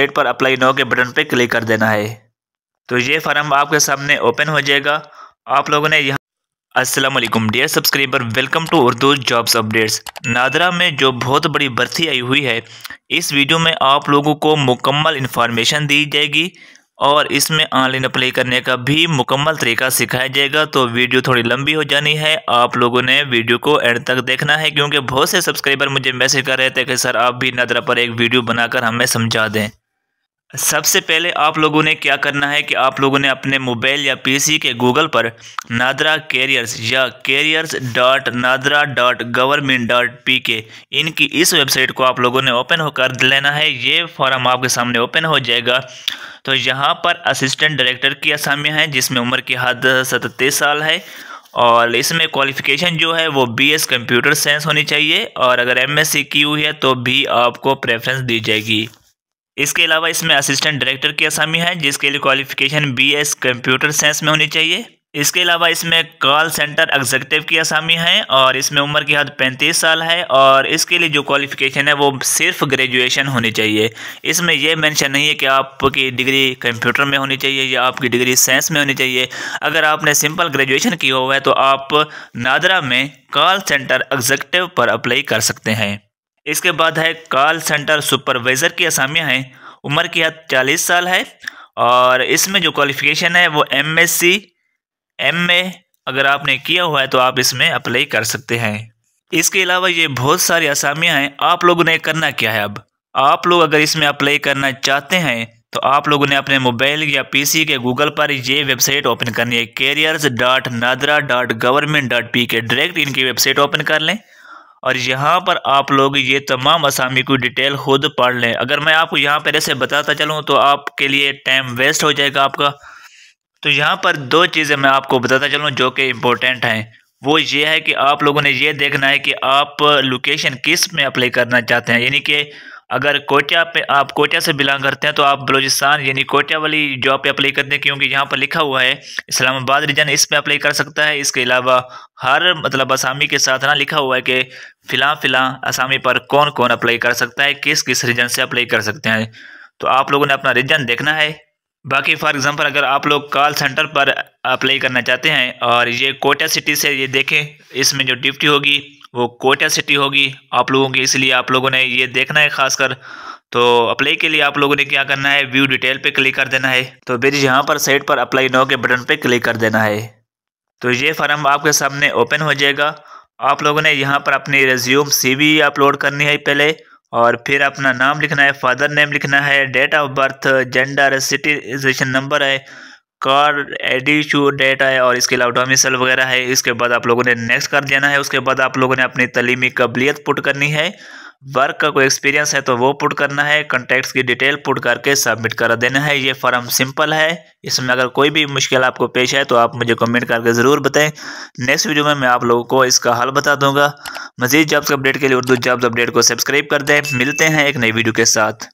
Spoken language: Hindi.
एड पर अप्लाई नो के बटन पर क्लिक कर देना है तो ये फार्म आपके सामने ओपन हो जाएगा आप लोगों ने यहाँ Aslam dear subscriber welcome to Urdu jobs updates NADRA में जो बहुत बड़ी भर्ती आई हुई है इस वीडियो में आप लोगों को मुकम्मल इन्फॉर्मेशन दी जाएगी और इसमें ऑनलाइन अप्लाई करने का भी मुकम्मल तरीका सिखाया जाएगा तो वीडियो थोड़ी लंबी हो जानी है आप लोगों ने वीडियो को एंड तक देखना है क्योंकि बहुत से सब्सक्राइबर मुझे मैसेज कर रहे थे कि सर आप भी नादरा पर एक वीडियो बनाकर हमें समझा दें सबसे पहले आप लोगों ने क्या करना है कि आप लोगों ने अपने मोबाइल या पीसी के गूगल पर नादरा कैरियर्स या careers dot NADRA dot government dot P K इनकी इस वेबसाइट को आप लोगों ने ओपन कर लेना है ये फॉर्म आपके सामने ओपन हो जाएगा तो यहाँ पर असिस्टेंट डायरेक्टर की असामियाँ हैं जिसमें उम्र की हद सततीस साल है और इसमें क्वालिफ़िकेशन जो है वो बी एस कंप्यूटर साइंस होनी चाहिए और अगर एम एस सी की हुई है तो भी आपको प्रेफरेंस दी जाएगी इसके अलावा इसमें असिस्टेंट डायरेक्टर की आसामी है जिसके लिए क्वालिफिकेशन बीएस कंप्यूटर साइंस में होनी चाहिए इसके अलावा इसमें कॉल सेंटर एग्जीक्यूटिव की आसामी है और इसमें उम्र की हद 35 साल है और इसके लिए जो क्वालिफिकेशन है वो सिर्फ ग्रेजुएशन होनी चाहिए इसमें यह मेंशन नहीं है कि आपकी डिग्री कंप्यूटर में होनी चाहिए या आपकी डिग्री साइंस में होनी चाहिए अगर आपने सिंपल ग्रेजुएशन की हुआ है तो आप नादरा में कॉल सेंटर एग्जीक्यूटिव पर अप्लाई कर सकते हैं इसके बाद है कॉल सेंटर सुपरवाइज़र की असामियाँ हैं उम्र की हद चालीस साल है और इसमें जो क्वालिफिकेशन है वो M S C M A अगर आपने किया हुआ है तो आप इसमें अप्लाई कर सकते हैं इसके अलावा ये बहुत सारी असामियाँ हैं आप लोगों ने करना क्या है अब आप लोग अगर इसमें अप्लाई करना चाहते हैं तो आप लोगों ने अपने मोबाइल या पीसी के गूगल पर ये वेबसाइट ओपन करनी है careers dot NADRA dot government dot P K direct इनकी वेबसाइट ओपन कर लें और यहाँ पर आप लोग ये तमाम असामी को डिटेल खुद पढ़ लें अगर मैं आपको यहाँ पर ऐसे बताता चलूँ तो आपके लिए टाइम वेस्ट हो जाएगा आपका तो यहाँ पर दो चीज़ें मैं आपको बताता चलूँ जो कि इम्पोर्टेंट हैं वो ये है कि आप लोगों ने ये देखना है कि आप लोकेशन किस में अप्लाई करना चाहते हैं यानी कि अगर कोटिया पे आप कोटिया से बिलोंग करते हैं तो आप बलोचिस्तान यानी कोटिया वाली जॉब पे अप्लाई करते हैं क्योंकि यहाँ पर लिखा हुआ है इस्लामाबाद रीजन इस पर अप्लाई कर सकता है इसके अलावा हर मतलब असामी के साथ ना लिखा हुआ है कि फ़िलहाल फ़िलहाल असामी पर कौन कौन अप्लाई कर सकता है किस किस रीजन से अप्लाई कर सकते हैं तो आप लोगों ने अपना रीजन देखना है बाकी फॉर एग्जाम्पल अगर आप लोग कॉल सेंटर पर अप्लाई करना चाहते हैं और ये कोटा सिटी से ये देखें इसमें जो ड्यूटी होगी वो कोटा सिटी होगी आप लोगों की इसलिए आप लोगों ने ये देखना है खासकर तो अप्लाई के लिए आप लोगों ने क्या करना है व्यू डिटेल पे क्लिक कर देना है तो फिर यहाँ पर साइट पर अप्लाई नो के बटन पे क्लिक कर देना है तो ये फार्म आपके सामने ओपन हो जाएगा आप लोगों ने यहाँ पर अपनी रेज्यूम सी अपलोड करनी है पहले और फिर अपना नाम लिखना है फादर नेम लिखना है date of birth gender citizenship number है कार एडी शू डेट है और इसके अलावा डोमिसल वगैरह है इसके बाद आप लोगों ने नेक्स्ट कर देना है उसके बाद आप लोगों ने अपनी तलीमी कबलीत पुट करनी है वर्क का कोई एक्सपीरियंस है तो वो पुट करना है कॉन्टैक्ट्स की डिटेल पुट करके सबमिट कर देना है ये फॉर्म सिंपल है इसमें अगर कोई भी मुश्किल आपको पेश है तो आप मुझे कमेंट करके ज़रूर बताएं नेक्स्ट वीडियो में मैं आप लोगों को इसका हल बता दूंगा मजीद जॉब्स अपडेट के लिए उर्दू जॉब्स अपडेट को सब्सक्राइब कर दें मिलते हैं एक नई वीडियो के साथ